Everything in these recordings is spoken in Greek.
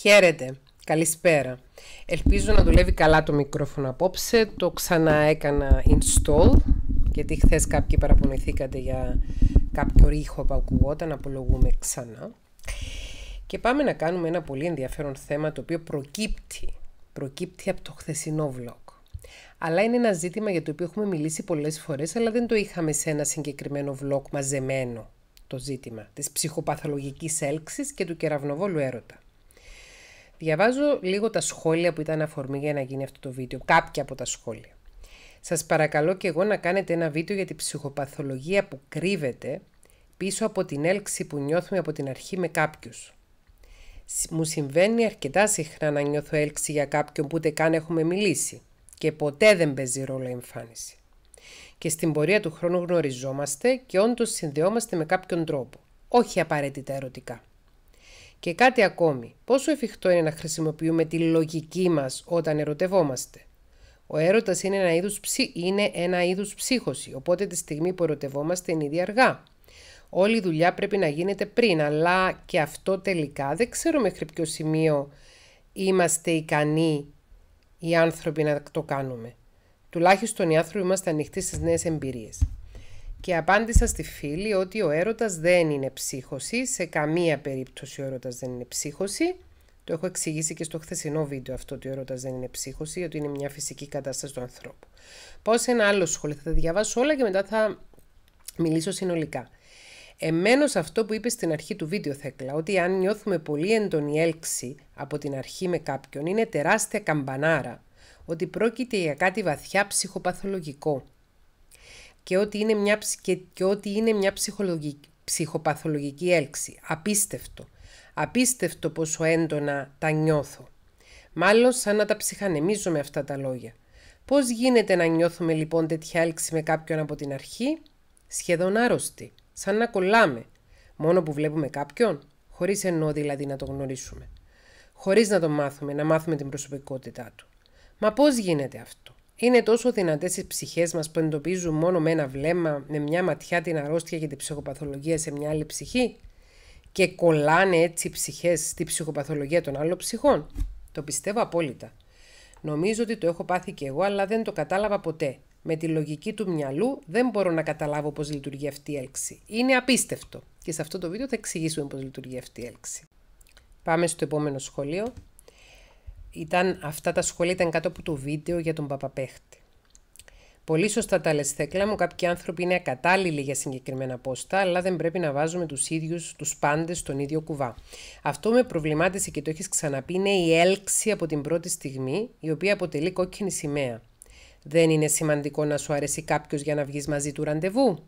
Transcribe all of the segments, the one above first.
Χαίρετε. Καλησπέρα. Ελπίζω να δουλεύει καλά το μικρόφωνο απόψε. Το ξανά έκανα install, γιατί χθες κάποιοι παραπονηθήκατε για κάποιο ρίχο που ακουγόταν. Απολογούμε ξανά. Και πάμε να κάνουμε ένα πολύ ενδιαφέρον θέμα το οποίο προκύπτει, προκύπτει από το χθεσινό vlog. Αλλά είναι ένα ζήτημα για το οποίο έχουμε μιλήσει πολλές φορές, αλλά δεν το είχαμε σε ένα συγκεκριμένο vlog μαζεμένο το ζήτημα της ψυχοπαθολογικής έλξης και του κεραυνοβόλου έρωτα. Διαβάζω λίγο τα σχόλια που ήταν αφορμή για να γίνει αυτό το βίντεο, κάποια από τα σχόλια. Σας παρακαλώ και εγώ να κάνετε ένα βίντεο για την ψυχοπαθολογία που κρύβεται πίσω από την έλξη που νιώθουμε από την αρχή με κάποιους. Μου συμβαίνει αρκετά συχνά να νιώθω έλξη για κάποιον που ούτε καν έχουμε μιλήσει και ποτέ δεν παίζει ρόλο η εμφάνιση. Και στην πορεία του χρόνου γνωριζόμαστε και όντως συνδεόμαστε με κάποιον τρόπο, όχι απαραίτητα ερωτικά. Και κάτι ακόμη, πόσο εφικτό είναι να χρησιμοποιούμε τη λογική μας όταν ερωτευόμαστε. Ο έρωτας είναι ένα είδους, ψ... είναι ένα είδους ψύχωση, οπότε τη στιγμή που ερωτευόμαστε είναι ήδη αργά. Όλη η δουλειά πρέπει να γίνεται πριν, αλλά και αυτό τελικά δεν ξέρω μέχρι ποιο σημείο είμαστε ικανοί οι άνθρωποι να το κάνουμε. Τουλάχιστον οι άνθρωποι είμαστε ανοιχτοί στις νέες εμπειρίες. Και απάντησα στη φίλη ότι ο έρωτας δεν είναι ψύχωση, σε καμία περίπτωση ο έρωτας δεν είναι ψύχωση. Το έχω εξηγήσει και στο χθεσινό βίντεο αυτό ότι ο έρωτας δεν είναι ψύχωση, ότι είναι μια φυσική κατάσταση του ανθρώπου. Πάω σε ένα άλλο σχόλιο, θα τα διαβάσω όλα και μετά θα μιλήσω συνολικά. Εμένως αυτό που είπε στην αρχή του βίντεο, Θέκλα, ότι αν νιώθουμε πολύ έντονη έλξη από την αρχή με κάποιον, είναι τεράστια καμπανάρα. Ότι πρόκειται για κάτι βαθιά ψυχοπαθολογικό και ότι είναι μια, ότι είναι μια ψυχοπαθολογική έλξη. Απίστευτο. Απίστευτο πόσο έντονα τα νιώθω. Μάλλον σαν να τα ψυχανεμίζω με αυτά τα λόγια. Πώς γίνεται να νιώθουμε λοιπόν τέτοια έλξη με κάποιον από την αρχή? Σχεδόν άρρωστη, σαν να κολλάμε. Μόνο που βλέπουμε κάποιον, χωρίς εννοώ δηλαδή να το γνωρίσουμε. Χωρίς να το μάθουμε, να μάθουμε την προσωπικότητά του. Μα πώς γίνεται αυτό. Είναι τόσο δυνατές οι ψυχές μας που εντοπίζουν μόνο με ένα βλέμμα, με μια ματιά την αρρώστια και την ψυχοπαθολογία σε μια άλλη ψυχή και κολλάνε έτσι οι ψυχές στη ψυχοπαθολογία των άλλων ψυχών. Το πιστεύω απόλυτα. Νομίζω ότι το έχω πάθει και εγώ, αλλά δεν το κατάλαβα ποτέ. Με τη λογική του μυαλού δεν μπορώ να καταλάβω πώς λειτουργεί αυτή η έλξη. Είναι απίστευτο. Και σε αυτό το βίντεο θα εξηγήσουμε πώς λειτουργεί αυτή η έλξη. Πάμε στο επόμενο σχολείο ήταν, αυτά τα σχόλια ήταν κάτω από το βίντεο για τον Παπαπέχτη. Πολύ σωστά τα λες Θέκλα μου, κάποιοι άνθρωποι είναι ακατάλληλοι για συγκεκριμένα πόστα, αλλά δεν πρέπει να βάζουμε τους ίδιους, τους πάντες στον ίδιο κουβά. Αυτό με προβλημάτισε και το έχεις ξαναπεί, είναι η έλξη από την πρώτη στιγμή, η οποία αποτελεί κόκκινη σημαία. Δεν είναι σημαντικό να σου αρέσει κάποιος για να βγεις μαζί του ραντεβού.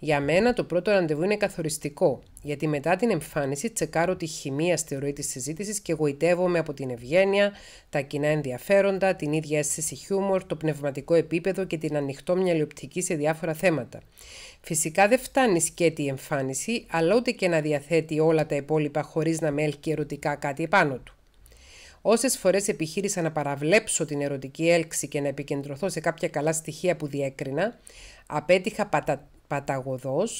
Για μένα το πρώτο ραντεβού είναι καθοριστικό, γιατί μετά την εμφάνιση τσεκάρω τη χημεία στη ροή της συζήτησης και γοητεύομαι από την ευγένεια, τα κοινά ενδιαφέροντα, την ίδια αίσθηση χιούμορ, το πνευματικό επίπεδο και την ανοιχτό μυαλιοπτική σε διάφορα θέματα. Φυσικά δεν φτάνει σκέτη η εμφάνιση, αλλά ούτε και να διαθέτει όλα τα υπόλοιπα χωρίς να με και ερωτικά κάτι επάνω του. Όσες φορές επιχείρησα να παραβλέψω την ερωτική έλξη και να επικεντρωθώ σε κάποια καλά στοιχεία που διέκρινα, απέτυχα πατα...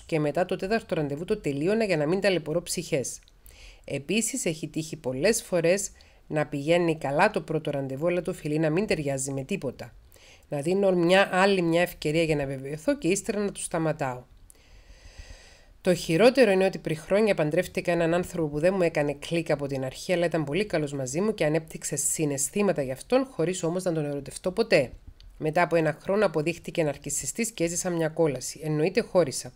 και μετά το τέταρτο ραντεβού το τελείωνα για να μην ταλαιπωρώ ψυχές. Επίσης, έχει τύχει πολλές φορές να πηγαίνει καλά το πρώτο ραντεβού, αλλά το φιλί να μην ταιριάζει με τίποτα. Να δίνω μια άλλη μια ευκαιρία για να βεβαιωθώ και ύστερα να του σταματάω. Το χειρότερο είναι ότι πριν χρόνια παντρεύτηκα έναν άνθρωπο που δεν μου έκανε κλικ από την αρχή, αλλά ήταν πολύ καλός μαζί μου και ανέπτυξε συναισθήματα για αυτόν, χωρίς όμως να τον ερωτευτώ ποτέ. Μετά από ένα χρόνο αποδείχτηκε ναρκιστή και έζησα μια κόλαση. Εννοείται χώρισα.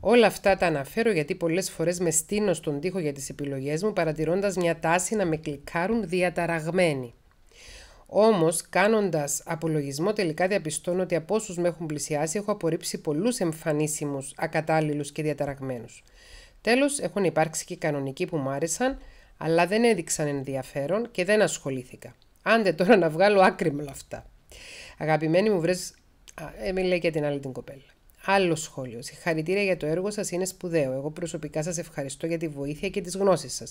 Όλα αυτά τα αναφέρω γιατί πολλές φορές με στείνω στον τοίχο για τις επιλογές μου, παρατηρώντας μια τάση να με κλικάρουν διαταραγμένοι. Όμως, κάνοντας απολογισμό, τελικά διαπιστώνω ότι από όσους με έχουν πλησιάσει έχω απορρίψει πολλούς εμφανίσιμους, ακατάλληλους και διαταραγμένους. Τέλος, έχουν υπάρξει και κανονικοί που μου άρεσαν, αλλά δεν έδειξαν ενδιαφέρον και δεν ασχολήθηκα. Άντε τώρα να βγάλω άκρη με όλα αυτά. Αγαπημένη μου, βρες... Ε, και την άλλη την κοπέλα. Άλλο σχόλιο. Συγχαρητήρια για το έργο σας, είναι σπουδαίο. Εγώ προσωπικά σας ευχαριστώ για τη βοήθεια και τις γνώσεις σας.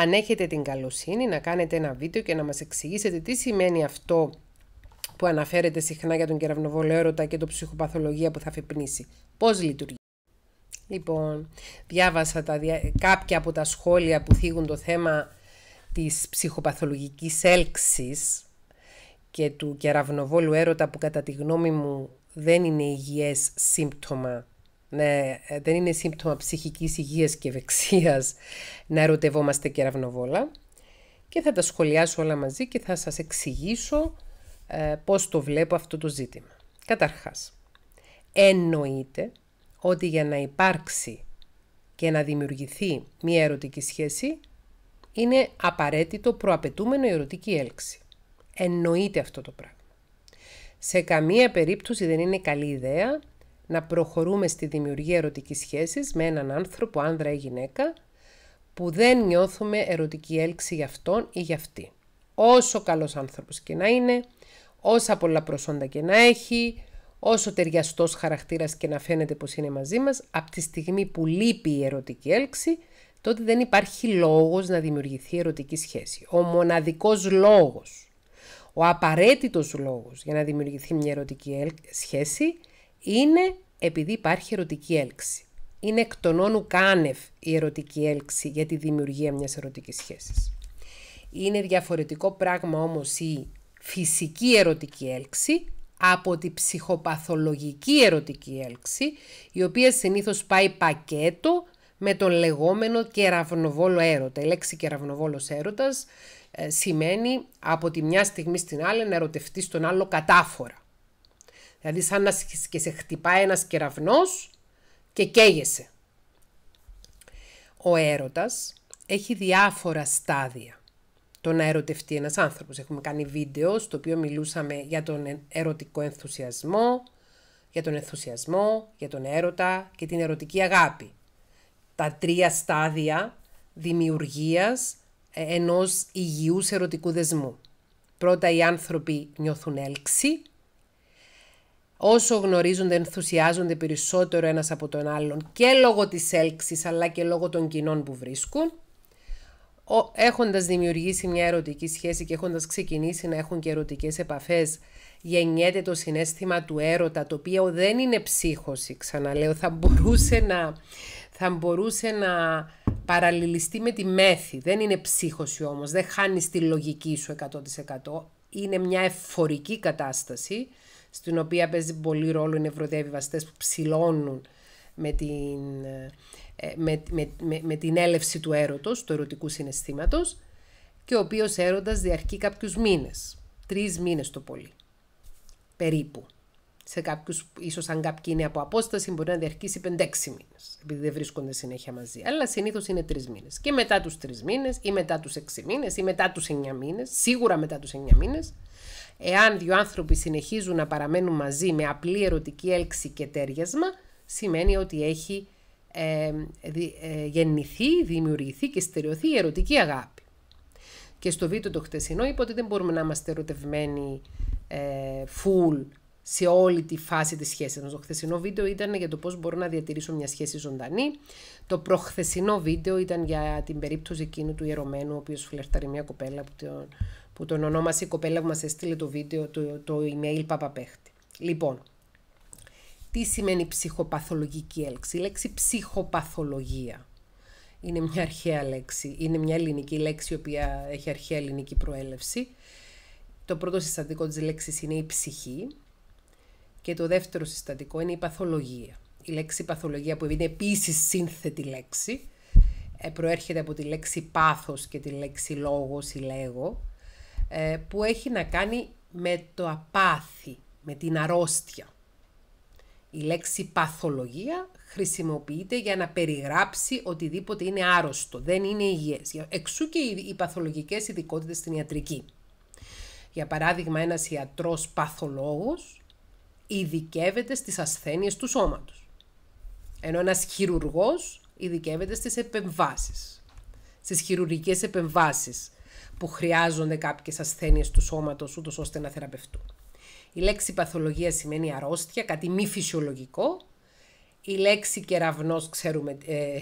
Αν έχετε την καλοσύνη να κάνετε ένα βίντεο και να μας εξηγήσετε τι σημαίνει αυτό που αναφέρετε συχνά για τον κεραυνοβόλο έρωτα και το ψυχοπαθολογία που θα φυπνίσει. Πώς λειτουργεί. Λοιπόν, διάβασα τα, κάποια από τα σχόλια που θίγουν το θέμα της ψυχοπαθολογικής έλξης και του κεραυνοβόλου έρωτα που κατά τη γνώμη μου δεν είναι υγιές σύμπτωμα. Ναι, ε, δεν είναι σύμπτωμα ψυχικής υγείας και ευεξίας να ερωτευόμαστε κεραυνοβόλα και θα τα σχολιάσω όλα μαζί και θα σας εξηγήσω ε, πώς το βλέπω αυτό το ζήτημα. Καταρχάς, εννοείται ότι για να υπάρξει και να δημιουργηθεί μία ερωτική σχέση είναι απαραίτητο προαπαιτούμενο ερωτική έλξη. Εννοείται αυτό το πράγμα. Σε καμία περίπτωση δεν είναι καλή ιδέα να προχωρούμε στη δημιουργία ερωτικής σχέσης με έναν άνθρωπο, άνδρα ή γυναίκα, που δεν νιώθουμε ερωτική έλξη για αυτόν ή για αυτή. Όσο καλός άνθρωπος και να είναι, όσα πολλά προσόντα και να έχει, όσο ταιριαστός χαρακτήρας και να φαίνεται πως είναι μαζί μας, από τη στιγμή που λείπει η ερωτική έλξη, τότε δεν υπάρχει λόγος να δημιουργηθεί ερωτική σχέση. Ο μοναδικός λόγος ο απαραίτητος λόγος για να δημιουργηθεί μια ερωτική σχέση είναι επειδή υπάρχει ερωτική έλξη. Είναι εκ των όνου κάνευ η ερωτική έλξη για τη δημιουργία μιας ερωτικής σχέσης. Είναι διαφορετικό πράγμα όμως η φυσική ερωτική έλξη από τη ψυχοπαθολογική ερωτική έλξη, η οποία συνήθως πάει πακέτο με τον λεγόμενο κεραυνοβόλο έρωτα. Η λέξη κεραυνοβόλος έρωτας ε, σημαίνει από τη μια στιγμή στην άλλη να ερωτευτείς τον άλλο κατάφορα. Δηλαδή σαν να και σε χτυπάει ένας κεραυνός και καίγεσαι. Ο έρωτας έχει διάφορα στάδια. Το να ερωτευτεί ένας άνθρωπος. Έχουμε κάνει βίντεο στο οποίο μιλούσαμε για τον ερωτικό ενθουσιασμό, για τον ενθουσιασμό, για τον έρωτα και την ερωτική αγάπη. Τα τρία στάδια δημιουργίας ε, ενός υγιούς ερωτικού δεσμού. Πρώτα οι άνθρωποι νιώθουν έλξη, όσο γνωρίζονται, ενθουσιάζονται περισσότερο ένας από τον άλλον και λόγω της έλξης αλλά και λόγω των κοινών που βρίσκουν, έχοντας δημιουργήσει μια ερωτική σχέση και έχοντας ξεκινήσει να έχουν και ερωτικές επαφές, γεννιέται το συνέστημα του έρωτα, το οποίο δεν είναι ψύχωση, ξαναλέω, θα μπορούσε να θα μπορούσε να παραλληλιστεί με τη μέθη. Δεν είναι ψύχωση όμως, δεν χάνει τη λογική σου 100%. Είναι μια εφορική κατάσταση, στην οποία παίζει πολύ ρόλο οι νευροδιαβιβαστές που ψηλώνουν με την, ε, με, την έλευση του έρωτος, του ερωτικού συναισθήματος, και ο οποίος έρωτας διαρκεί κάποιους μήνες, τρεις μήνες το πολύ, περίπου σε κάποιους, ίσως αν κάποιοι είναι από απόσταση, μπορεί να διαρκήσει 5-6 μήνες, επειδή δεν βρίσκονται συνέχεια μαζί. Αλλά συνήθως είναι 3 μήνες. Και μετά τους 3 μήνες, ή μετά τους 6 μήνες, ή μετά τους 9 μήνες, σίγουρα μετά τους 9 μήνες, εάν δύο άνθρωποι συνεχίζουν να παραμένουν μαζί με απλή ερωτική έλξη και τέριασμα, σημαίνει ότι έχει ε, ε γεννηθεί, δημιουργηθεί και στερεωθεί η ερωτική αγάπη. Και στο βίντεο το χτεσινό είπα ότι δεν μπορούμε να είμαστε ερωτευμένοι ε, σε όλη τη φάση της σχέσης μας. Το χθεσινό βίντεο ήταν για το πώς μπορώ να διατηρήσω μια σχέση ζωντανή. Το προχθεσινό βίντεο ήταν για την περίπτωση εκείνου του ιερωμένου, ο οποίος φλερτάρει μια κοπέλα που τον, που τον ονόμασε η κοπέλα που μας έστειλε το βίντεο, το, το email παπαπέχτη. Λοιπόν, τι σημαίνει ψυχοπαθολογική έλξη. Η λέξη ψυχοπαθολογία είναι μια αρχαία λέξη. Είναι μια ελληνική λέξη η οποία έχει αρχαία ελληνική προέλευση. Το πρώτο συστατικό της λέξης είναι η ψυχή και το δεύτερο συστατικό είναι η παθολογία. Η λέξη παθολογία που είναι επίσης σύνθετη λέξη, ε, προέρχεται από τη λέξη πάθος και τη λέξη λόγος ή λέγω, ε, που έχει να κάνει με το απάθη, με την αρρώστια. Η λέξη παθολογία χρησιμοποιείται για να περιγράψει οτιδήποτε είναι άρρωστο, δεν είναι υγιές. Εξού και οι παθολογικές ειδικότητες στην ιατρική. Για παράδειγμα, ένας ιατρός παθολόγος ειδικεύεται στις ασθένειες του σώματος. Ενώ ένας χειρουργός ειδικεύεται στις επεμβάσεις, στις χειρουργικές επεμβάσεις που χρειάζονται κάποιες ασθένειες του σώματος ούτως ώστε να θεραπευτούν. Η λέξη παθολογία σημαίνει αρρώστια, κάτι μη φυσιολογικό. Η λέξη κεραυνός ξέρουμε... Ε,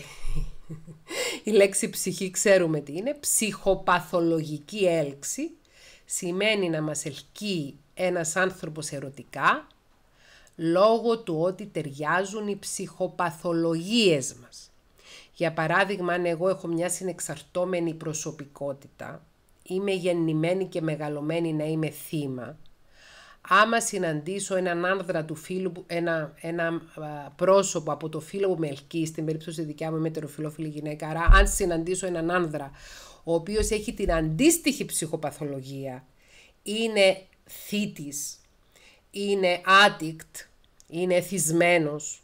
η λέξη ψυχή ξέρουμε τι είναι. Ψυχοπαθολογική έλξη σημαίνει να μας ελκύει ένας άνθρωπος ερωτικά, λόγω του ότι ταιριάζουν οι ψυχοπαθολογίες μας. Για παράδειγμα, αν εγώ έχω μια συνεξαρτώμενη προσωπικότητα, είμαι γεννημένη και μεγαλωμένη να είμαι θύμα, άμα συναντήσω έναν άνδρα του φίλου, ένα, ένα πρόσωπο από το φίλο μου με ελκύει, στην περίπτωση δικιά μου είμαι γυναίκα, άρα αν συναντήσω έναν άνδρα ο οποίος έχει την αντίστοιχη ψυχοπαθολογία, είναι θήτης, είναι addict, είναι εθισμένος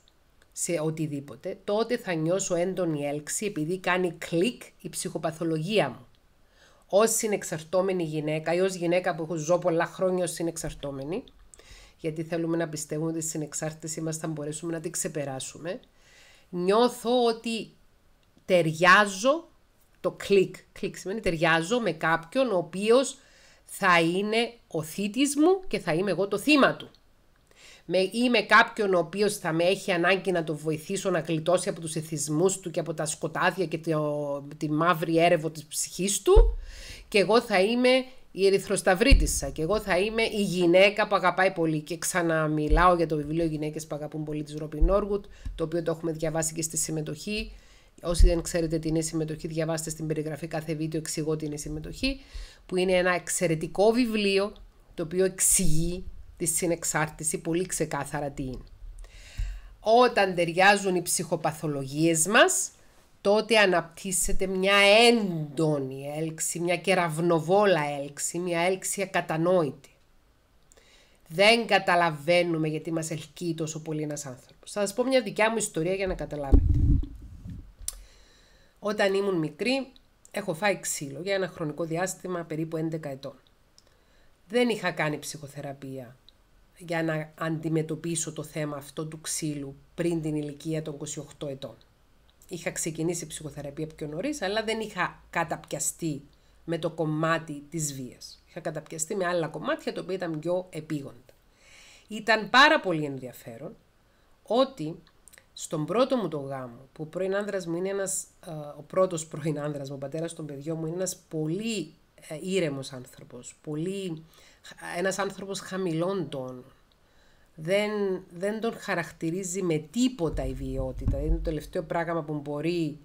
σε οτιδήποτε, τότε θα νιώσω έντονη έλξη επειδή κάνει κλικ η ψυχοπαθολογία μου. Ως συνεξαρτώμενη γυναίκα ή ως γυναίκα που ζω πολλά χρόνια ως συνεξαρτώμενη, γιατί θέλουμε να πιστεύουμε ότι στην εξάρτησή μας θα μπορέσουμε να την ξεπεράσουμε, νιώθω ότι ταιριάζω το κλικ. Κλικ σημαίνει ταιριάζω με κάποιον ο οποίος θα είναι ο θήτης μου και θα είμαι εγώ το θύμα του με, ή με κάποιον ο οποίος θα με έχει ανάγκη να το βοηθήσω να γλιτώσει από τους εθισμούς του και από τα σκοτάδια και το, τη μαύρη έρευο της ψυχής του. Και εγώ θα είμαι η ερυθροσταυρίτησα και εγώ θα είμαι η γυναίκα που αγαπάει πολύ. Και ξαναμιλάω για το βιβλίο γυναίκες που αγαπούν πολύ της Ροπιν Όργουτ το οποίο το έχουμε διαβάσει και στη συμμετοχή. Όσοι δεν ξέρετε τι είναι η συμμετοχή, διαβάστε στην περιγραφή κάθε βίντεο εξηγώ τι είναι συμμετοχή, που είναι ένα εξαιρετικό βιβλίο το οποίο εξηγεί τη συνεξάρτηση πολύ ξεκάθαρα τι είναι. Όταν ταιριάζουν οι ψυχοπαθολογίες μας, τότε αναπτύσσεται μια έντονη έλξη, μια κεραυνοβόλα έλξη, μια έλξη ακατανόητη. Δεν καταλαβαίνουμε γιατί μας ελκύει τόσο πολύ ένας άνθρωπος. Θα σας πω μια δικιά μου ιστορία για να καταλάβετε. Όταν ήμουν μικρή, έχω φάει ξύλο για ένα χρονικό διάστημα περίπου 11 ετών. Δεν είχα κάνει ψυχοθεραπεία για να αντιμετωπίσω το θέμα αυτό του ξύλου πριν την ηλικία των 28 ετών. Είχα ξεκινήσει ψυχοθεραπεία πιο νωρίς, αλλά δεν είχα καταπιαστεί με το κομμάτι της βίας. Είχα καταπιαστεί με άλλα κομμάτια, τα οποία ήταν πιο επίγοντα. Ήταν πάρα πολύ ενδιαφέρον ότι στον πρώτο μου το γάμο, που ο πρώην μου είναι ένας, ε, ο πρώτος πρώην άνδρας μου, ο πατέρας των παιδιών μου, είναι ένας πολύ ε, ήρεμος άνθρωπος, πολύ, ένας άνθρωπος χαμηλών τόνων. Δεν, δεν τον χαρακτηρίζει με τίποτα η βιαιότητα. Είναι το τελευταίο πράγμα που μπορεί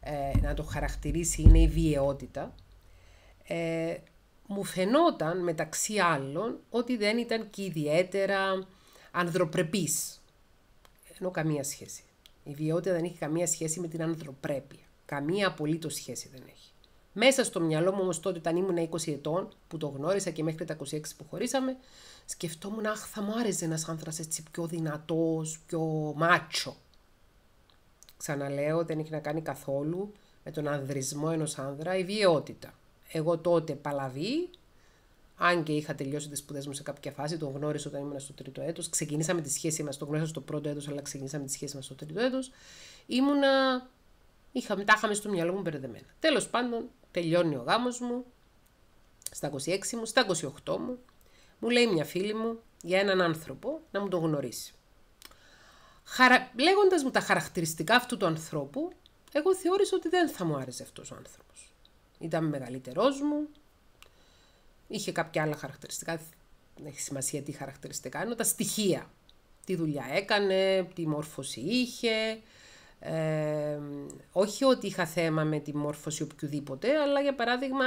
ε, να το χαρακτηρίσει είναι η βιαιότητα. Ε, μου φαινόταν μεταξύ άλλων ότι δεν ήταν και ιδιαίτερα ανδροπρεπής. Ενώ καμία σχέση. Η βιαιότητα δεν έχει καμία σχέση με την ανθρωπρέπεια. Καμία απολύτως σχέση δεν έχει. Μέσα στο μυαλό μου όμως τότε, όταν ήμουν 20 ετών, που το γνώρισα και μέχρι τα 26 που χωρίσαμε, σκεφτόμουν, αχ, θα μου άρεσε ένας άνθρας έτσι πιο δυνατός, πιο μάτσο. Ξαναλέω, δεν έχει να κάνει καθόλου με τον ανδρισμό ενός άνδρα η βιαιότητα. Εγώ τότε παλαβή, αν και είχα τελειώσει τις σπουδές μου σε κάποια φάση, τον γνώρισα όταν ήμουν στο τρίτο έτος. Ξεκινήσαμε τη σχέση μας, τον γνώρισα στο πρώτο έτος, αλλά ξεκινήσαμε τη σχέση μας στο τρίτο έτος. Ήμουνα. Είχα, τα είχαμε στο μυαλό μου μπερδεμένα. Τέλος πάντων, Τελειώνει ο γάμος μου, στα 26 μου, στα 28 μου, μου λέει μια φίλη μου για έναν άνθρωπο να μου τον γνωρίσει. Χαρα... Λέγοντας μου τα χαρακτηριστικά αυτού του ανθρώπου, εγώ θεώρησα ότι δεν θα μου άρεσε αυτός ο άνθρωπος. Ήταν μεγαλύτερός μου, είχε κάποια άλλα χαρακτηριστικά, δεν έχει σημασία τι χαρακτηριστικά, ενώ τα στοιχεία. Τι δουλειά έκανε, τι μόρφωση είχε, ε, όχι ότι είχα θέμα με τη μόρφωση οποιοδήποτε, αλλά για παράδειγμα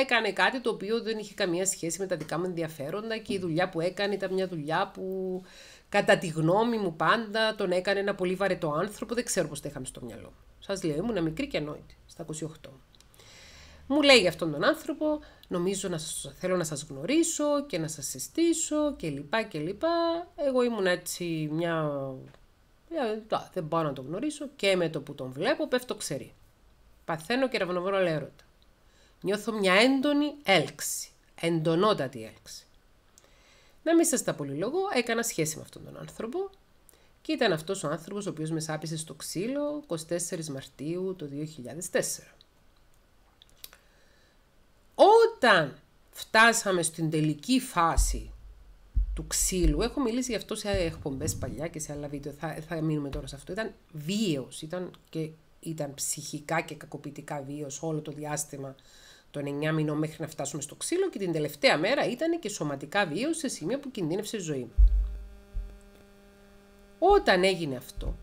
έκανε κάτι το οποίο δεν είχε καμία σχέση με τα δικά μου ενδιαφέροντα και η δουλειά που έκανε ήταν μια δουλειά που κατά τη γνώμη μου πάντα τον έκανε ένα πολύ βαρετό άνθρωπο, δεν ξέρω πώς το είχαμε στο μυαλό μου. Σας λέω, ήμουν μικρή και ανόητη, στα 28. Μου λέει για αυτόν τον άνθρωπο, νομίζω να σας, θέλω να σας γνωρίσω και να σας συστήσω και λοιπά και λοιπά. Εγώ ήμουν έτσι μια ε, δεν μπορώ να τον γνωρίσω και με το που τον βλέπω πέφτω ξερή. Παθαίνω και ρευνοβόρο έρωτα. Νιώθω μια έντονη έλξη. Εντονότατη έλξη. Να μην σας τα πολυλογώ, έκανα σχέση με αυτόν τον άνθρωπο και ήταν αυτός ο άνθρωπος ο οποίος με σάπισε στο ξύλο 24 Μαρτίου το 2004. Όταν φτάσαμε στην τελική φάση του ξύλου. Έχω μιλήσει γι' αυτό σε εκπομπές παλιά και σε άλλα βίντεο. Θα, θα μείνουμε τώρα σε αυτό. Ήταν βίαιος. Ήταν, και, ήταν ψυχικά και κακοποιητικά βίαιος όλο το διάστημα των 9 μηνών μέχρι να φτάσουμε στο ξύλο και την τελευταία μέρα ήταν και σωματικά βίαιος σε σημεία που κινδύνευσε η ζωή μου. Όταν έγινε αυτό,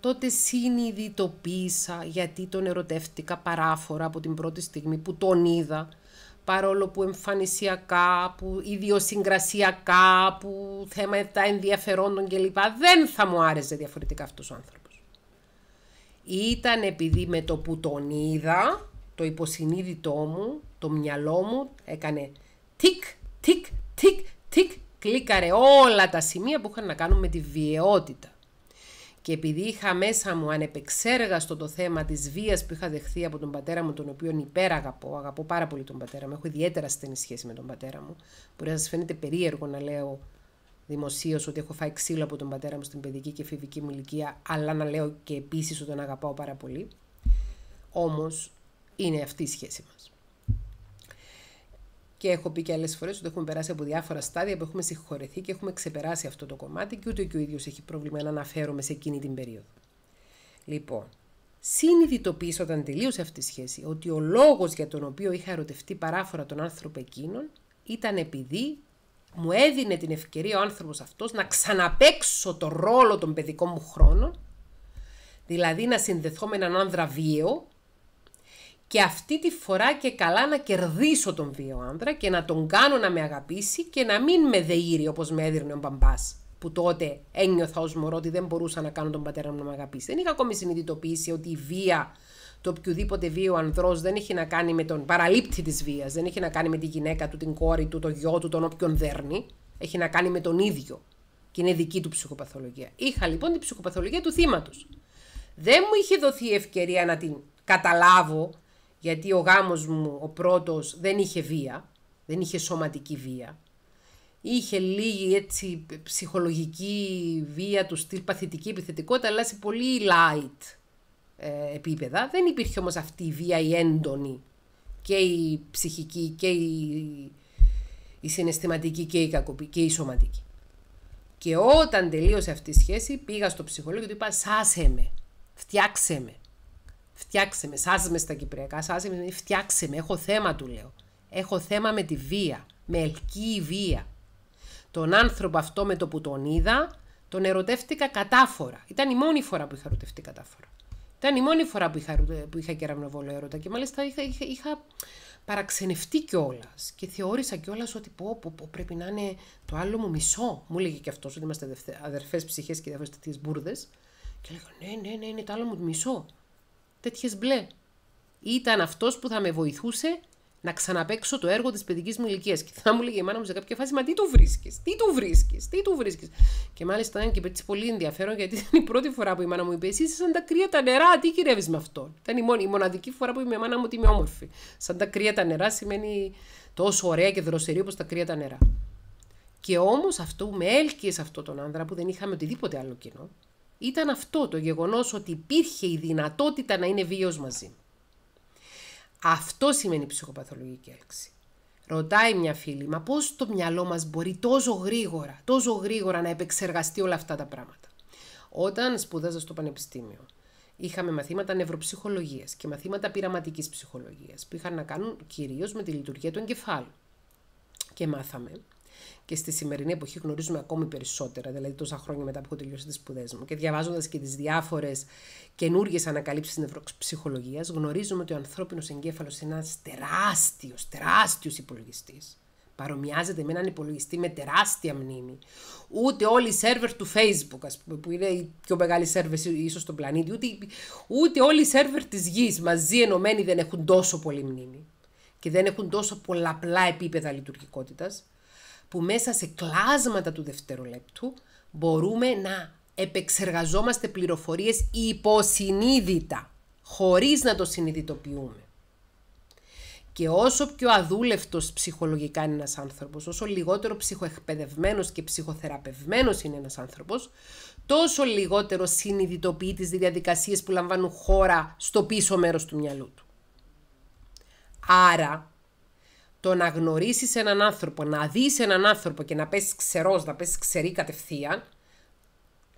τότε συνειδητοποίησα γιατί τον ερωτεύτηκα παράφορα από την πρώτη στιγμή που τον είδα παρόλο που εμφανισιακά, που ιδιοσυγκρασιακά, που θέματα ενδιαφερόντων κλπ. Δεν θα μου άρεσε διαφορετικά αυτός ο άνθρωπος. Ήταν επειδή με το που τον είδα, το υποσυνείδητό μου, το μυαλό μου έκανε τικ, τικ, τικ, τικ, κλίκαρε όλα τα σημεία που είχαν να κάνουν με τη βιαιότητα. Και επειδή είχα μέσα μου ανεπεξέργαστο το θέμα της βίας που είχα δεχθεί από τον πατέρα μου, τον οποίο υπεραγαπώ, αγαπώ πάρα πολύ τον πατέρα μου, έχω ιδιαίτερα στενή σχέση με τον πατέρα μου. Μπορεί να σας φαίνεται περίεργο να λέω δημοσίως ότι έχω φάει ξύλο από τον πατέρα μου στην παιδική και φιβική μου ηλικία, αλλά να λέω και επίσης ότι τον αγαπάω πάρα πολύ. Όμως είναι αυτή η σχέση μας και έχω πει και άλλες φορές ότι έχουμε περάσει από διάφορα στάδια που έχουμε συγχωρεθεί και έχουμε ξεπεράσει αυτό το κομμάτι και ούτε και ο ίδιος έχει πρόβλημα να αναφέρομαι σε εκείνη την περίοδο. Λοιπόν, συνειδητοποίησα όταν τελείωσε αυτή η σχέση ότι ο λόγος για τον οποίο είχα ερωτευτεί παράφορα τον άνθρωπο εκείνον ήταν επειδή μου έδινε την ευκαιρία ο άνθρωπος αυτός να ξαναπέξω το ρόλο των παιδικών μου χρόνων, δηλαδή να συνδεθώ με έναν άνδρα βίαιο, και αυτή τη φορά και καλά να κερδίσω τον βίο άντρα και να τον κάνω να με αγαπήσει και να μην με δεήρει όπως με έδειρνε ο μπαμπάς που τότε ένιωθα ως μωρό ότι δεν μπορούσα να κάνω τον πατέρα μου να με αγαπήσει. Δεν είχα ακόμη συνειδητοποιήσει ότι η βία, το οποιοδήποτε βίο ανδρο δεν έχει να κάνει με τον παραλήπτη της βίας, δεν έχει να κάνει με τη γυναίκα του, την κόρη του, το γιο του, τον όποιον δέρνει, έχει να κάνει με τον ίδιο και είναι δική του ψυχοπαθολογία. Είχα λοιπόν την ψυχοπαθολογία του θύματος. Δεν μου είχε δοθεί η ευκαιρία να την καταλάβω γιατί ο γάμος μου ο πρώτος δεν είχε βία, δεν είχε σωματική βία. Είχε λίγη έτσι ψυχολογική βία του στυλ παθητική επιθετικότητα, αλλά σε πολύ light ε, επίπεδα. Δεν υπήρχε όμως αυτή η βία η έντονη και η ψυχική και η, η συναισθηματική και η, κακοπή, και η σωματική. Και όταν τελείωσε αυτή η σχέση πήγα στο ψυχολόγο και του είπα σάσε με, φτιάξε με. Φτιάξε με, σάζε με στα κυπριακά, σάζε με, φτιάξε με, έχω θέμα του λέω. Έχω θέμα με τη βία, με ελκύη βία. Τον άνθρωπο αυτό με το που τον είδα, τον ερωτεύτηκα κατάφορα. Ήταν η μόνη φορά που είχα ερωτευτεί κατάφορα. Ήταν η μόνη φορά που είχα, που είχα έρωτα και μάλιστα είχα, είχα, είχα παραξενευτεί κιόλας. Και θεώρησα κιόλας ότι πω, πω, πρέπει να είναι το άλλο μου μισό. Μου έλεγε κι αυτός ότι είμαστε αδερφές ψυχές και διαφορετικέ μπουρδες. Και λέγω, ναι, ναι, ναι, είναι το άλλο μου μισό τέτοιες μπλε. Ήταν αυτός που θα με βοηθούσε να ξαναπέξω το έργο της παιδικής μου ηλικίας. Και θα μου λέγε η μάνα μου σε κάποια φάση, Μα τι του βρίσκεις, τι του βρίσκεις, τι του βρίσκεις. Και μάλιστα ήταν και έτσι πολύ ενδιαφέρον, γιατί ήταν η πρώτη φορά που η μάνα μου είπε: Εσύ είσαι σαν τα κρύα τα νερά, τι κυρίευει με αυτό. Ήταν η, μόνη, η μοναδική φορά που είπε η μάνα μου ότι είμαι όμορφη. Σαν τα κρύα τα νερά σημαίνει τόσο ωραία και δροσερή όπως τα κρύα τα νερά. Και όμως αυτό με έλκυε σε αυτόν τον άνδρα που δεν είχαμε οτιδήποτε άλλο κοινό ήταν αυτό το γεγονός ότι υπήρχε η δυνατότητα να είναι βίος μαζί Αυτό σημαίνει ψυχοπαθολογική έλξη. Ρωτάει μια φίλη, μα πώς το μυαλό μας μπορεί τόσο γρήγορα, τόσο γρήγορα να επεξεργαστεί όλα αυτά τα πράγματα. Όταν σπούδαζα στο πανεπιστήμιο, είχαμε μαθήματα νευροψυχολογίας και μαθήματα πειραματικής ψυχολογίας, που είχαν να κάνουν κυρίως με τη λειτουργία του εγκεφάλου. Και μάθαμε και στη σημερινή εποχή γνωρίζουμε ακόμη περισσότερα, δηλαδή τόσα χρόνια μετά που έχω τελειώσει τις σπουδές μου. Και διαβάζοντας και τις διάφορες καινούργιες ανακαλύψεις της νευροψυχολογία, γνωρίζουμε ότι ο ανθρώπινος εγκέφαλος είναι ένας τεράστιος, τεράστιος υπολογιστής. Παρομοιάζεται με έναν υπολογιστή με τεράστια μνήμη. Ούτε όλοι οι σερβερ του Facebook, ας πούμε, που είναι οι πιο μεγάλοι σερβερ ίσως στον πλανήτη, ούτε, ούτε όλοι οι σερβερ της γης μαζί ενωμένοι δεν έχουν τόσο πολύ μνήμη και δεν έχουν τόσο πολλαπλά επίπεδα λειτουργικότητας που μέσα σε κλάσματα του δευτερολέπτου μπορούμε να επεξεργαζόμαστε πληροφορίες υποσυνείδητα, χωρίς να το συνειδητοποιούμε. Και όσο πιο αδούλευτος ψυχολογικά είναι ένας άνθρωπος, όσο λιγότερο ψυχοεκπαιδευμένος και ψυχοθεραπευμένος είναι ένας άνθρωπος, τόσο λιγότερο συνειδητοποιεί τις διαδικασίες που λαμβάνουν χώρα στο πίσω μέρος του μυαλού του. Άρα, το να γνωρίσεις έναν άνθρωπο, να δεις έναν άνθρωπο και να πέσεις ξερός, να πέσεις ξερή κατευθείαν,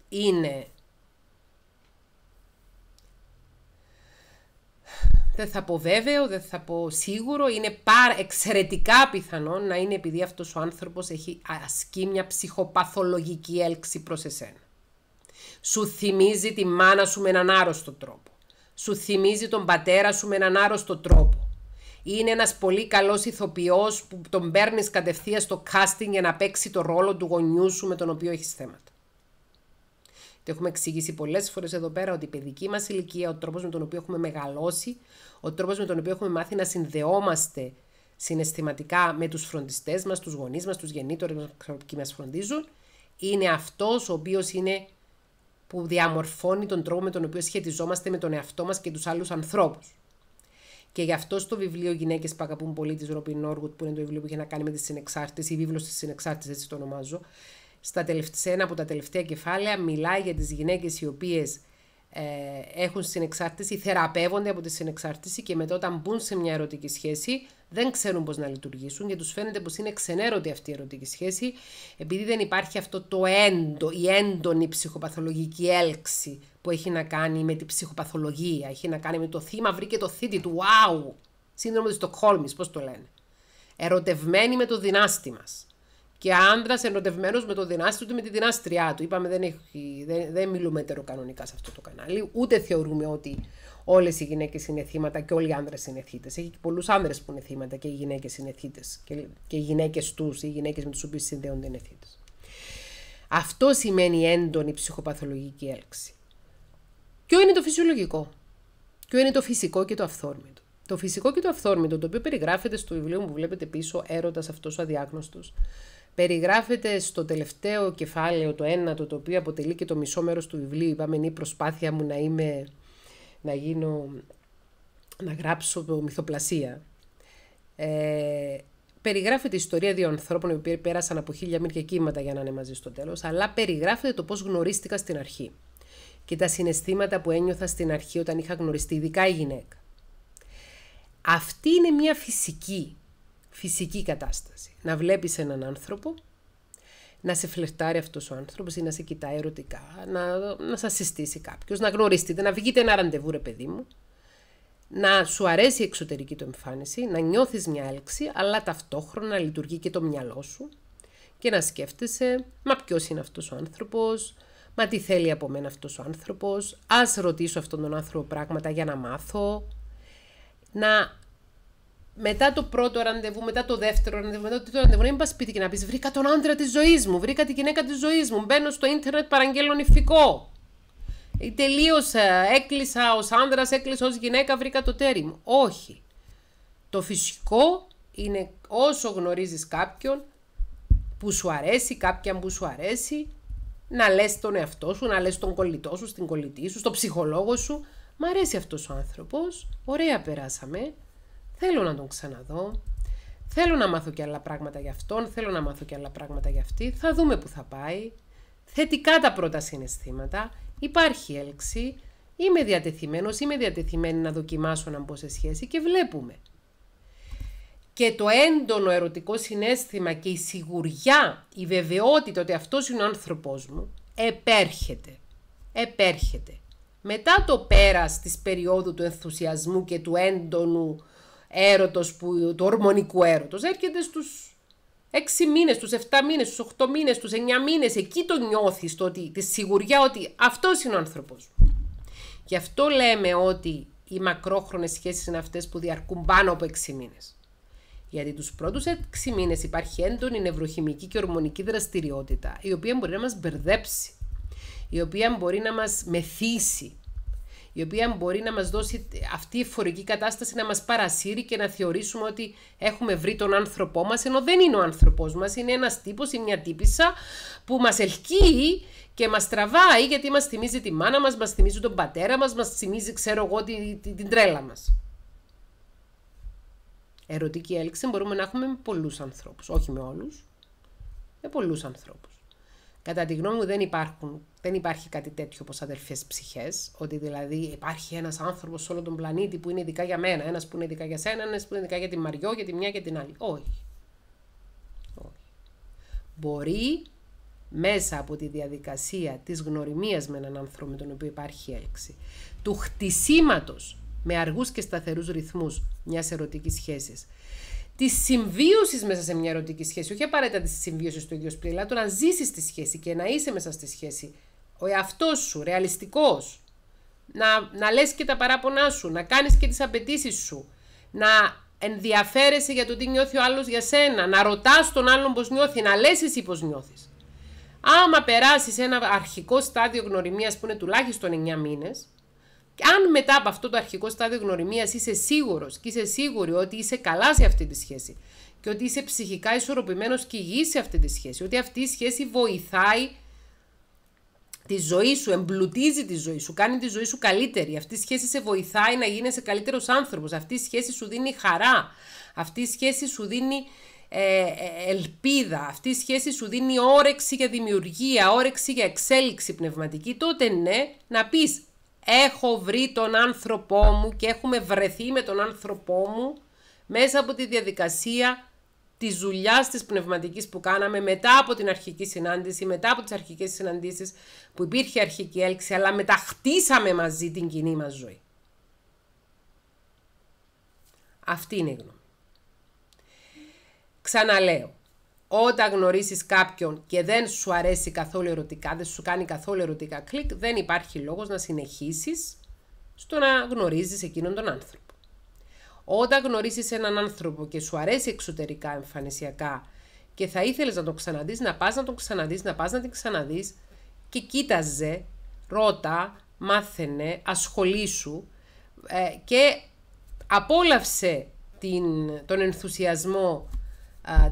είναι... Δεν θα πω βέβαιο, δεν θα πω σίγουρο, είναι πάρα εξαιρετικά πιθανό να είναι επειδή αυτός ο άνθρωπος έχει ασκεί μια ψυχοπαθολογική έλξη προς εσένα. Σου θυμίζει τη μάνα σου με έναν άρρωστο τρόπο. Σου θυμίζει τον πατέρα σου με έναν άρρωστο τρόπο είναι ένας πολύ καλός ηθοποιός που τον παίρνεις κατευθείαν στο casting για να παίξει το ρόλο του γονιού σου με τον οποίο έχεις θέματα. Το έχουμε εξηγήσει πολλές φορές εδώ πέρα ότι η παιδική μας ηλικία, ο τρόπος με τον οποίο έχουμε μεγαλώσει, ο τρόπος με τον οποίο έχουμε μάθει να συνδεόμαστε συναισθηματικά με τους φροντιστές μας, τους γονείς μας, τους γεννήτωρε που μας φροντίζουν, είναι αυτός ο οποίος είναι που διαμορφώνει τον τρόπο με τον οποίο σχετιζόμαστε με τον εαυτό μας και τους άλλους ανθρώπους. Και γι' αυτό στο βιβλίο Γυναίκες που αγαπούν πολύ της Ροπίν που είναι το βιβλίο που είχε να κάνει με τη συνεξάρτηση, η βίβλος της συνεξάρτησης, έτσι το ονομάζω, στα τελευταία, σε ένα από τα τελευταία κεφάλαια μιλάει για τις γυναίκες οι οποίες ε, έχουν συνεξάρτηση, θεραπεύονται από τη συνεξάρτηση και μετά όταν μπουν σε μια ερωτική σχέση δεν ξέρουν πώς να λειτουργήσουν και τους φαίνεται πως είναι ξενέρωτη αυτή η ερωτική σχέση επειδή δεν υπάρχει αυτό το έντο, η έντονη ψυχοπαθολογική έλξη που έχει να κάνει με την ψυχοπαθολογία, έχει να κάνει με το θύμα, βρήκε το θήτη του, wow, σύνδρομο της Στοκχόλμης, πώς το λένε. ερωτευμένη με το δυνάστη μας και άντρας ενωτευμένο με το δυνάστη του με τη δυνάστριά του. Είπαμε δεν, έχει, δεν, δεν μιλούμε ετεροκανονικά σε αυτό το κανάλι, ούτε θεωρούμε ότι όλες οι γυναίκες είναι θύματα και όλοι οι άντρε είναι θύτες. Έχει και πολλούς άντρε που είναι θύματα και οι γυναίκες είναι θύτες. Και, και οι γυναίκες τους, οι γυναίκες με του οποίου συνδέονται είναι θύτες. Αυτό σημαίνει έντονη ψυχοπαθολογική έλξη. Ποιο είναι το φυσιολογικό, Ποιο είναι το φυσικό και το αυθόρμητο. Το φυσικό και το αυθόρμητο, το οποίο περιγράφεται στο βιβλίο μου που βλέπετε πίσω, Έρωτας αυτός ο αδιάγνωστος, περιγράφεται στο τελευταίο κεφάλαιο, το ένατο, το οποίο αποτελεί και το μισό μέρος του βιβλίου. Είπαμε, είναι η προσπάθεια μου να είμαι, να γίνω, να γράψω το μυθοπλασία. Ε, περιγράφεται η ιστορία δύο ανθρώπων οι οποίοι πέρασαν από χίλια μύρια κύματα για να είναι μαζί στο τέλος, αλλά περιγράφεται το πώς γνωρίστηκα στην αρχή και τα συναισθήματα που ένιωθα στην αρχή όταν είχα γνωριστεί, ειδικά η γυναίκα. Αυτή είναι μια φυσική φυσική κατάσταση. Να βλέπεις έναν άνθρωπο, να σε φλερτάρει αυτός ο άνθρωπος ή να σε κοιτάει ερωτικά, να, να σας συστήσει κάποιος, να γνωριστείτε, να βγείτε ένα ραντεβού ρε παιδί μου, να σου αρέσει η εξωτερική του εμφάνιση, να νιώθεις μια έλξη, αλλά ταυτόχρονα λειτουργεί και το μυαλό σου και να σκέφτεσαι, μα ποιος είναι αυτός ο άνθρωπος, μα τι θέλει από μένα αυτός ο άνθρωπος, ας ρωτήσω αυτόν τον άνθρωπο πράγματα για να μάθω, να μετά το πρώτο ραντεβού, μετά το δεύτερο ραντεβού, μετά το τρίτο ραντεβού, να μην πας σπίτι και να πεις: Βρήκα τον άντρα της ζωής μου, βρήκα τη γυναίκα της ζωής μου. Μπαίνω στο ίντερνετ, παραγγέλνω νηφικό. Ε, τελείωσα, έκλεισα ως άντρα, έκλεισα ως γυναίκα, βρήκα το τέρι μου. Όχι. Το φυσικό είναι όσο γνωρίζεις κάποιον που σου αρέσει, κάποιον που σου αρέσει, να λες τον εαυτό σου, να λες τον κολλητό σου, στην κολλητή σου, στον ψυχολόγο σου. Μ' αρέσει αυτός ο άνθρωπος. ωραία περάσαμε, Θέλω να τον ξαναδώ. Θέλω να μάθω και άλλα πράγματα για αυτόν, θέλω να μάθω και άλλα πράγματα για αυτή. Θα δούμε που θα πάει. Θετικά τα πρώτα συναισθήματα. Υπάρχει έλξη. Είμαι διατεθειμένος, είμαι διατεθειμένη να δοκιμάσω να μπω σε σχέση και βλέπουμε. Και το έντονο ερωτικό συνέστημα και η σιγουριά, η βεβαιότητα ότι αυτός είναι ο άνθρωπος μου, επέρχεται. Επέρχεται. Μετά το πέρας της περίοδου του ενθουσιασμού και του έντονου Έρωτος του ορμονικού έρωτος, έρχεται στους 6 μήνες, στους 7 μήνες, στους 8 μήνες, στους 9 μήνες, εκεί το νιώθεις, το ότι, τη σιγουριά ότι αυτός είναι ο άνθρωπος. Γι' αυτό λέμε ότι οι μακρόχρονες σχέσεις είναι αυτές που διαρκούν πάνω από 6 μήνες. Γιατί τους πρώτους 6 μήνες υπάρχει έντονη νευροχημική και ορμονική δραστηριότητα, η οποία μπορεί να μας μπερδέψει, η οποία μπορεί να μας μεθύσει, η οποία μπορεί να μας δώσει αυτή η φορική κατάσταση να μας παρασύρει και να θεωρήσουμε ότι έχουμε βρει τον άνθρωπό μας, ενώ δεν είναι ο άνθρωπός μας, είναι ένας τύπος ή μια τύπισσα που μας ελκύει και μας τραβάει γιατί μας θυμίζει τη μάνα μας, μας θυμίζει τον πατέρα μας, μας θυμίζει ξέρω εγώ την, την τρέλα μας. Ερωτική έλξη μπορούμε να έχουμε με πολλούς ανθρώπους, όχι με όλους, με πολλούς ανθρώπους. Κατά τη γνώμη μου δεν υπάρχουν, δεν υπάρχει κάτι τέτοιο όπως αδερφές ψυχές, ότι δηλαδή υπάρχει ένας άνθρωπος σε όλο τον πλανήτη που είναι ειδικά για μένα, ένας που είναι ειδικά για σένα, ένας που είναι ειδικά για τη Μαριό, για τη μια και την άλλη. Όχι. Όχι. Μπορεί μέσα από τη διαδικασία της γνωριμίας με έναν άνθρωπο με τον οποίο υπάρχει έλξη, του χτισήματος με αργούς και σταθερούς ρυθμούς μιας ερωτικής σχέσης, της συμβίωσης μέσα σε μια ερωτική σχέση. Όχι απαραίτητα της συμβίωσης του ίδιου σπίτι, αλλά το να ζήσεις τη σχέση και να είσαι μέσα στη σχέση. Ο εαυτός σου, ρεαλιστικός. Να, να λες και τα παράπονά σου, να κάνεις και τις απαιτήσεις σου, να ενδιαφέρεσαι για το τι νιώθει ο άλλος για σένα, να ρωτάς τον άλλον πώς νιώθει, να λες εσύ πώς νιώθεις. Άμα περάσεις ένα αρχικό στάδιο γνωριμίας που είναι τουλάχιστον 9 μήνες αν μετά από αυτό το αρχικό στάδιο γνωριμίας είσαι σίγουρος και είσαι σίγουρη ότι είσαι καλά σε αυτή τη σχέση και ότι είσαι ψυχικά ισορροπημένος και υγιής σε αυτή τη σχέση, ότι αυτή η σχέση βοηθάει τη ζωή σου, εμπλουτίζει τη ζωή σου, κάνει τη ζωή σου καλύτερη. Αυτή η σχέση σε βοηθάει να γίνεσαι καλύτερος άνθρωπος. Αυτή η σχέση σου δίνει χαρά. Αυτή η σχέση σου δίνει ε, ε, ελπίδα. Αυτή η σχέση σου δίνει όρεξη για δημιουργία, όρεξη για εξέλιξη πνευματική. Τότε ναι, να πεις έχω βρει τον άνθρωπό μου και έχουμε βρεθεί με τον άνθρωπό μου μέσα από τη διαδικασία της δουλειάς της πνευματικής που κάναμε μετά από την αρχική συνάντηση, μετά από τις αρχικές συναντήσεις που υπήρχε αρχική έλξη, αλλά μεταχτίσαμε μαζί την κοινή μας ζωή. Αυτή είναι η γνώμη. Ξαναλέω, όταν γνωρίσεις κάποιον και δεν σου αρέσει καθόλου ερωτικά, δεν σου κάνει καθόλου ερωτικά κλικ, δεν υπάρχει λόγος να συνεχίσεις στο να γνωρίζεις εκείνον τον άνθρωπο. Όταν γνωρίσεις έναν άνθρωπο και σου αρέσει εξωτερικά, εμφανισιακά και θα ήθελες να τον ξαναδείς, να πας να τον ξαναδείς, να πας να την ξαναδείς και κοίταζε, ρώτα, μάθαινε, ασχολήσου ε, και απόλαυσε τον ενθουσιασμό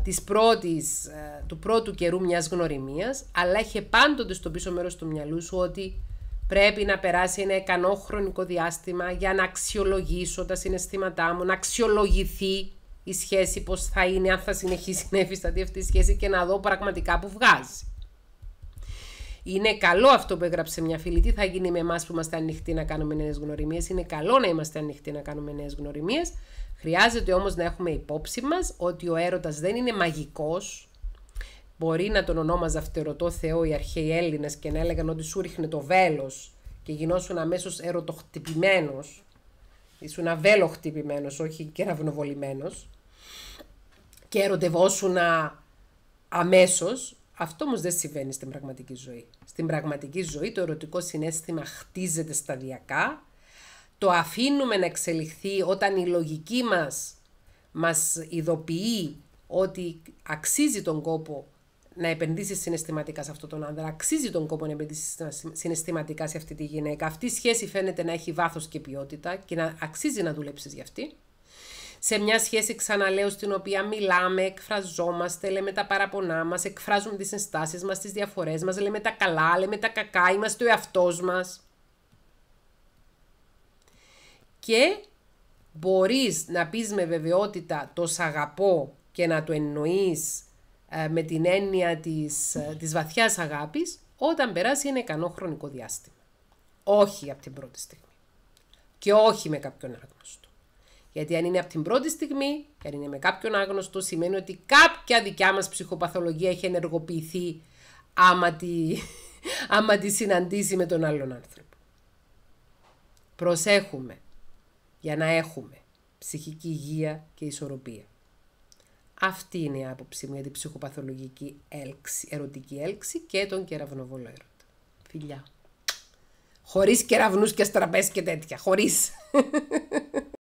της πρώτης, του πρώτου καιρού μιας γνωριμίας, αλλά έχει πάντοτε στο πίσω μέρος του μυαλού σου ότι πρέπει να περάσει ένα ικανό χρονικό διάστημα για να αξιολογήσω τα συναισθήματά μου, να αξιολογηθεί η σχέση πώς θα είναι, αν θα συνεχίσει να εφισταθεί αυτή η σχέση και να δω πραγματικά που βγάζει. Είναι καλό αυτό που έγραψε μια φίλη. Τι θα γίνει με εμάς που είμαστε ανοιχτοί να κάνουμε νέες γνωριμίες. Είναι καλό να είμαστε ανοιχτοί να κάνουμε νέες γνωριμίες. Χρειάζεται όμως να έχουμε υπόψη μας ότι ο έρωτας δεν είναι μαγικός. Μπορεί να τον ονόμαζα φτερωτό Θεό οι αρχαίοι Έλληνες και να έλεγαν ότι σου ρίχνε το βέλος και γινόσουν αμέσως ερωτοχτυπημένος. Ήσουν αβέλο χτυπημένο, όχι κεραυνοβολημένο. Και ερωτευόσουν αμέσως. Αυτό όμως δεν συμβαίνει στην πραγματική ζωή. Στην πραγματική ζωή το ερωτικό συνέστημα χτίζεται σταδιακά, το αφήνουμε να εξελιχθεί όταν η λογική μας μας ειδοποιεί ότι αξίζει τον κόπο να επενδύσει συναισθηματικά σε αυτόν τον άντρα, αξίζει τον κόπο να επενδύσει συναισθηματικά σε αυτή τη γυναίκα. Αυτή η σχέση φαίνεται να έχει βάθος και ποιότητα και να αξίζει να δουλέψεις για αυτή σε μια σχέση ξαναλέω στην οποία μιλάμε, εκφραζόμαστε, λέμε τα παραπονά μας, εκφράζουμε τις ενστάσεις μας, τις διαφορές μας, λέμε τα καλά, λέμε τα κακά, είμαστε ο εαυτός μας. Και μπορείς να πεις με βεβαιότητα τος σ' αγαπώ και να το εννοείς ε, με την έννοια της, ε, της βαθιάς αγάπης όταν περάσει ένα ικανό χρονικό διάστημα. Όχι από την πρώτη στιγμή. Και όχι με κάποιον άγνωστο. Γιατί αν είναι από την πρώτη στιγμή, και αν είναι με κάποιον άγνωστο, σημαίνει ότι κάποια δικιά μας ψυχοπαθολογία έχει ενεργοποιηθεί άμα τη, άμα συναντήσει με τον άλλον άνθρωπο. Προσέχουμε για να έχουμε ψυχική υγεία και ισορροπία. Αυτή είναι η άποψη μου για την ψυχοπαθολογική έλξη, ερωτική έλξη και τον κεραυνοβόλο έρωτα. Φιλιά. Χωρίς κεραυνούς και στραπές και τέτοια. Χωρίς.